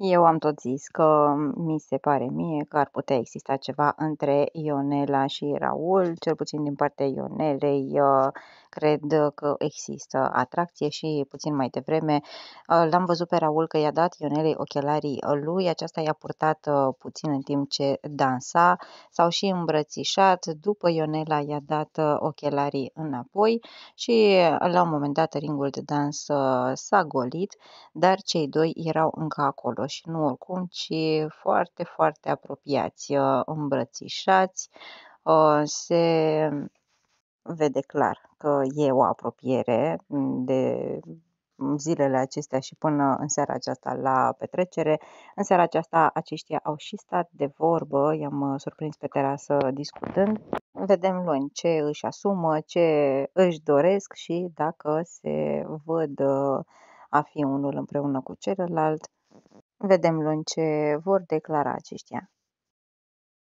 Eu am tot zis că mi se pare mie că ar putea exista ceva între Ionela și Raul, cel puțin din partea Ionelei. Uh, cred uh, că există atracție și puțin mai devreme uh, l-am văzut pe Raul că i-a dat Ionelei ochelarii uh, lui, aceasta i-a purtat puțin în timp ce dansa, s-au și îmbrățișat, după Ionela i-a dat ochelarii înapoi și la un moment dat ringul de dans s-a golit, dar cei doi erau încă acolo și nu oricum, ci foarte, foarte apropiați, îmbrățișați, se vede clar că e o apropiere mm, de mm, zilele acestea și până în seara aceasta la petrecere. În seara aceasta aceștia au și stat de vorbă, i-am uh, surprins pe terasă discutând. Vedem luni ce își asumă, ce își doresc și dacă se văd uh, a fi unul împreună cu celălalt. Vedem luni ce vor declara aceștia.